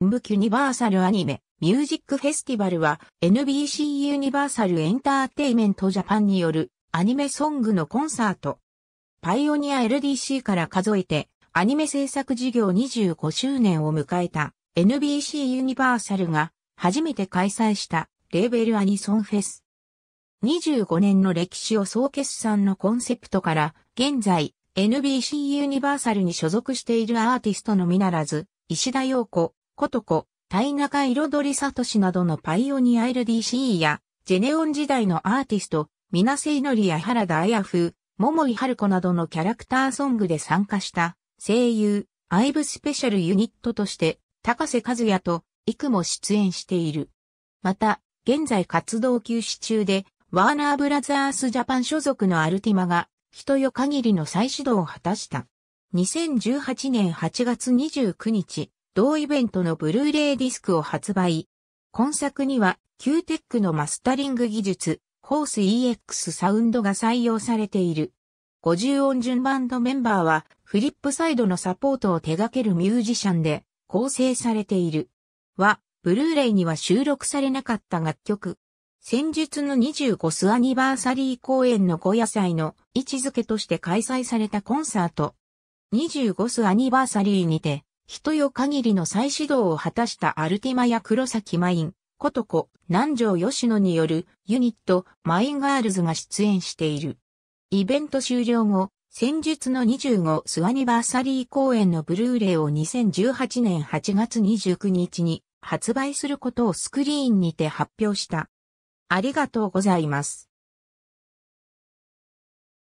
ムキュニバーサルアニメ、ミュージックフェスティバルは NBC ユニバーサルエンターテイメントジャパンによるアニメソングのコンサート。パイオニア LDC から数えてアニメ制作事業25周年を迎えた NBC ユニバーサルが初めて開催したレーベルアニソンフェス。25年の歴史を総決算のコンセプトから現在 NBC ユニバーサルに所属しているアーティストのみならず石田洋子、ことこ、大中彩りさとしなどのパイオニア l d c や、ジェネオン時代のアーティスト、みなせいのりや原田彩風、桃井春子などのキャラクターソングで参加した声優、アイブスペシャルユニットとして、高瀬和也と、幾も出演している。また、現在活動休止中で、ワーナーブラザースジャパン所属のアルティマが、人よ限りの再始動を果たした。2018年8月29日、同イベントのブルーレイディスクを発売。今作には、q テックのマスタリング技術、ホース EX サウンドが採用されている。50音順バンドメンバーは、フリップサイドのサポートを手掛けるミュージシャンで、構成されている。は、ブルーレイには収録されなかった楽曲。先日の25スアニバーサリー公演の後野菜の位置づけとして開催されたコンサート。25スアニバーサリーにて、人よ限りの再始動を果たしたアルティマや黒崎マイン、コトコ、南條吉野によるユニットマインガールズが出演している。イベント終了後、先日の25スアニバーサリー公演のブルーレイを2018年8月29日に発売することをスクリーンにて発表した。ありがとうございます。